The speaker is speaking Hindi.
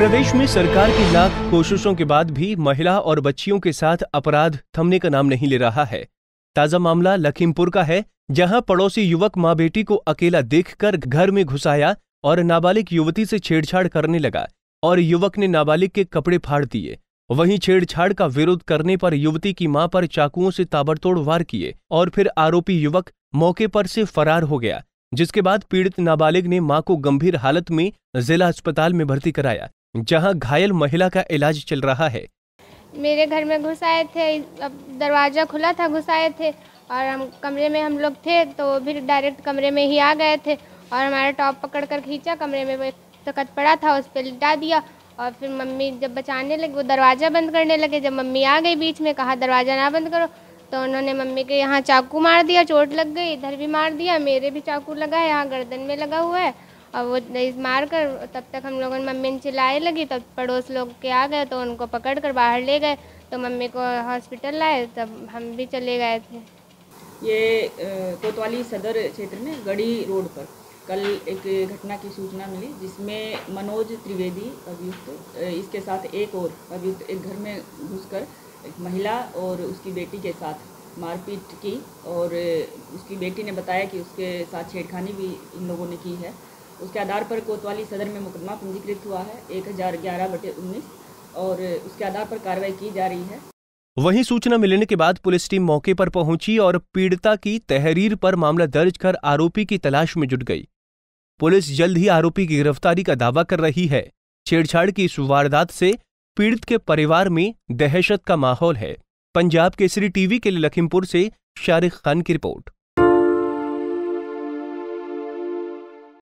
प्रदेश में सरकार की लाख कोशिशों के बाद भी महिला और बच्चियों के साथ अपराध थमने का नाम नहीं ले रहा है ताजा मामला लखीमपुर का है जहां पड़ोसी युवक माँ बेटी को अकेला देखकर घर में घुसाया और नाबालिग युवती से छेड़छाड़ करने लगा और युवक ने नाबालिग के कपड़े फाड़ दिए वहीं छेड़छाड़ का विरोध करने पर युवती की मां पर चाकुओं से ताबड़तोड़ वार किए और फिर आरोपी युवक मौके पर से फरार हो गया जिसके बाद पीड़ित नाबालिग ने मां को गंभीर हालत में जिला अस्पताल में भर्ती कराया जहां घायल महिला का इलाज चल रहा है मेरे घर में घुस आए थे अब दरवाज़ा खुला था घुस आए थे और हम कमरे में हम लोग थे तो फिर डायरेक्ट कमरे में ही आ गए थे और हमारा टॉप पकड़ कर खींचा कमरे में वो तकत पड़ा था उस पर लिटा दिया और फिर मम्मी जब बचाने लगे वो दरवाज़ा बंद करने लगे जब मम्मी आ गई बीच में कहा दरवाज़ा ना बंद करो तो उन्होंने मम्मी के यहाँ चाकू मार दिया चोट लग गई इधर भी मार दिया मेरे भी चाकू लगा है यहाँ गर्दन में लगा हुआ है और वो मार कर तब तक हम लोगों ने मम्मी ने चिल्लाए लगी तब पड़ोस लोग के आ गए तो उनको पकड़ कर बाहर ले गए तो मम्मी को हॉस्पिटल लाए तब हम भी चले गए थे ये कोतवाली सदर क्षेत्र में गढ़ी रोड पर कल एक घटना की सूचना मिली जिसमें मनोज त्रिवेदी अभियुक्त इसके साथ एक और अभियुक्त एक घर में घुसकर एक महिला और उसकी बेटी के साथ मारपीट की और उसकी बेटी ने बताया कि उसके साथ छेड़खानी भी इन लोगों ने की है उसके आधार पर कोतवाली सदर में मुकदमा पंजीकृत हुआ है एक हजार ग्यारह बटे उन्नीस और उसके आधार पर कार्रवाई की जा रही है वहीं सूचना मिलने के बाद पुलिस टीम मौके पर पहुंची और पीड़िता की तहरीर पर मामला दर्ज कर आरोपी की तलाश में जुट गई पुलिस जल्द ही आरोपी की गिरफ्तारी का दावा कर रही है छेड़छाड़ की इस वारदात से पीड़ित के परिवार में दहशत का माहौल है पंजाब केसरी टीवी के लिए लखीमपुर से शारिक खान की रिपोर्ट